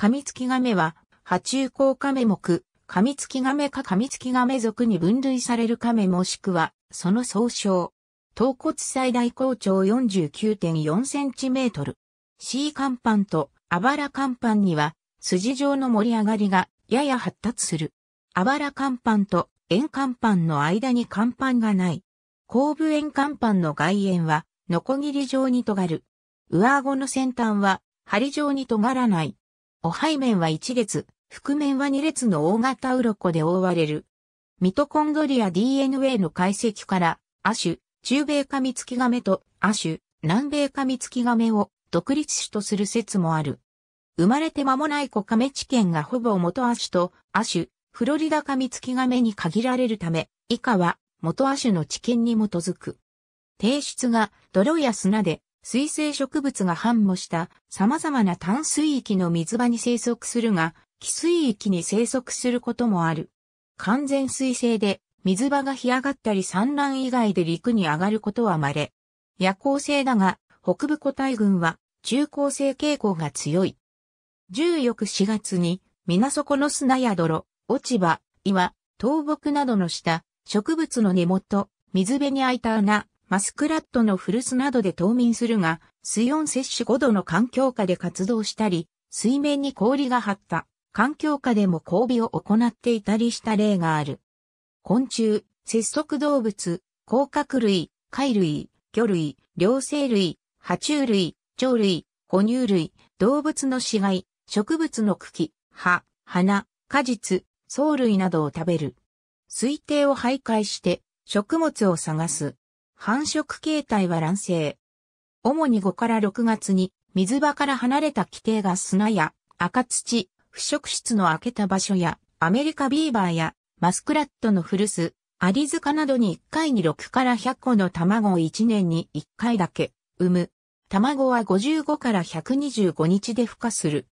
カミツキガメは、爬虫綱カメ目、カミツキガメかカミツキガメ属に分類されるカメもしくは、その総称。頭骨最大高長 49.4cm。C 甲板とあばら甲板には、筋状の盛り上がりがやや発達する。あばら甲板と円甲板の間に甲板がない。後部円甲板の外縁は、ノコギリ状に尖る。上顎の先端は、針状に尖らない。お背面は1列、覆面は2列の大型ウロコで覆われる。ミトコンドリア DNA の解析から、亜種、中米カミツキガメと亜種、南米カミツキガメを独立種とする説もある。生まれて間もない子カメ知見がほぼ元亜種と亜種、フロリダカミツキガメに限られるため、以下は元亜種の知見に基づく。提出が泥や砂で水生植物が繁茂した様々な淡水域の水場に生息するが、寄水域に生息することもある。完全水生で水場が干上がったり産卵以外で陸に上がることは稀。夜行性だが、北部個体群は中高生傾向が強い。1翌四4月に、水底の砂や泥、落ち葉、岩、倒木などの下、植物の根元、水辺に開いた穴、マスクラットの古巣などで冬眠するが、水温摂取5度の環境下で活動したり、水面に氷が張った環境下でも交尾を行っていたりした例がある。昆虫、節足動物、甲殻類、貝類、魚類、両生類、爬虫類、鳥類、哺乳類、動物の死骸、植物の茎、葉、花、果実、藻類などを食べる。推定を徘徊して食物を探す。繁殖形態は卵生。主に5から6月に水場から離れた規定が砂や赤土、腐食室の開けた場所やアメリカビーバーやマスクラットの古巣、アリ塚などに1回に6から100個の卵を1年に1回だけ産む。卵は55から125日で孵化する。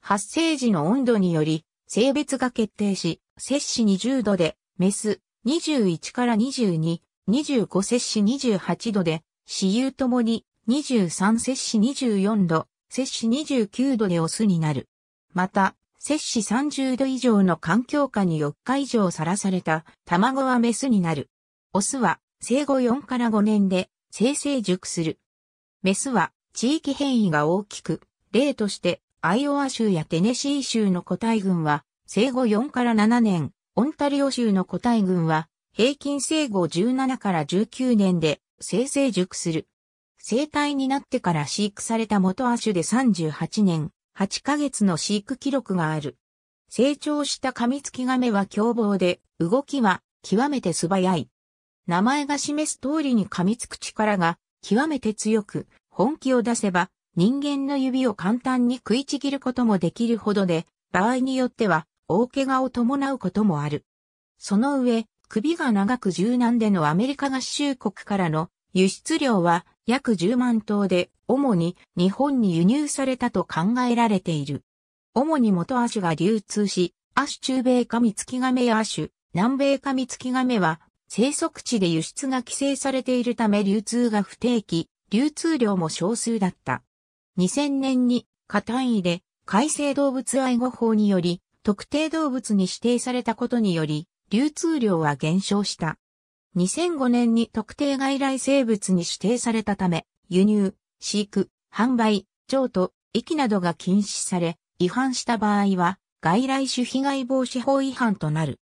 発生時の温度により性別が決定し、摂氏20度でメス21から22、25摂氏28度で、死雄ともに23摂氏24度、摂氏29度でオスになる。また、摂氏30度以上の環境下に4日以上さらされた卵はメスになる。オスは生後4から5年で生成熟する。メスは地域変異が大きく、例としてアイオワ州やテネシー州の個体群は生後4から7年、オンタリオ州の個体群は平均生後17から19年で生成熟する。生体になってから飼育された元亜種で38年、8ヶ月の飼育記録がある。成長したカミツキガメは凶暴で、動きは極めて素早い。名前が示す通りに噛みつく力が極めて強く、本気を出せば人間の指を簡単に食いちぎることもできるほどで、場合によっては大怪我を伴うこともある。その上、首が長く柔軟でのアメリカ合衆国からの輸出量は約10万頭で、主に日本に輸入されたと考えられている。主に元亜種が流通し、亜種中米カミツキガメや亜種、南米カミツキガメは生息地で輸出が規制されているため流通が不定期、流通量も少数だった。2000年に過単位で改正動物愛護法により特定動物に指定されたことにより流通量は減少した。2005年に特定外来生物に指定されたため、輸入、飼育、販売、譲渡、遺棄などが禁止され、違反した場合は、外来種被害防止法違反となる。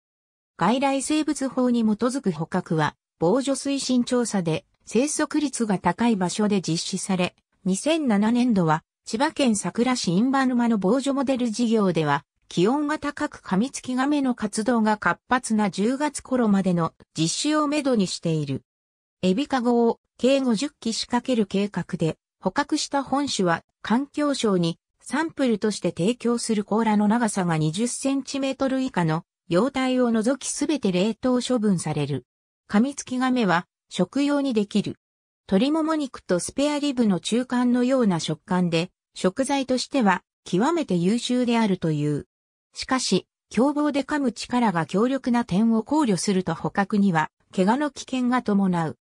外来生物法に基づく捕獲は、防除推進調査で生息率が高い場所で実施され、2007年度は千葉県桜市インバ沼の防除モデル事業では気温が高くカミツキガメの活動が活発な10月頃までの実施をめどにしている。エビカゴを計50機仕掛ける計画で、捕獲した本種は環境省にサンプルとして提供する甲羅の長さが20センチメートル以下の容体を除きすべて冷凍処分される。カミツキガメは食用にできる。鶏もも肉とスペアリブの中間のような食感で、食材としては極めて優秀であるという。しかし、凶暴で噛む力が強力な点を考慮すると捕獲には、怪我の危険が伴う。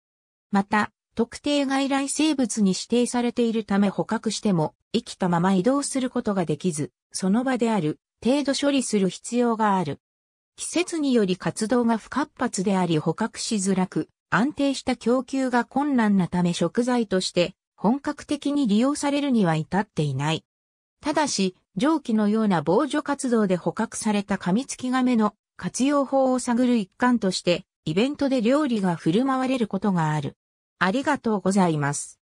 また、特定外来生物に指定されているため捕獲しても、生きたまま移動することができず、その場である、程度処理する必要がある。季節により活動が不活発であり捕獲しづらく、安定した供給が困難なため食材として本格的に利用されるには至っていない。ただし、上記のような防除活動で捕獲されたカミツキガメの活用法を探る一環として、イベントで料理が振る舞われることがある。ありがとうございます。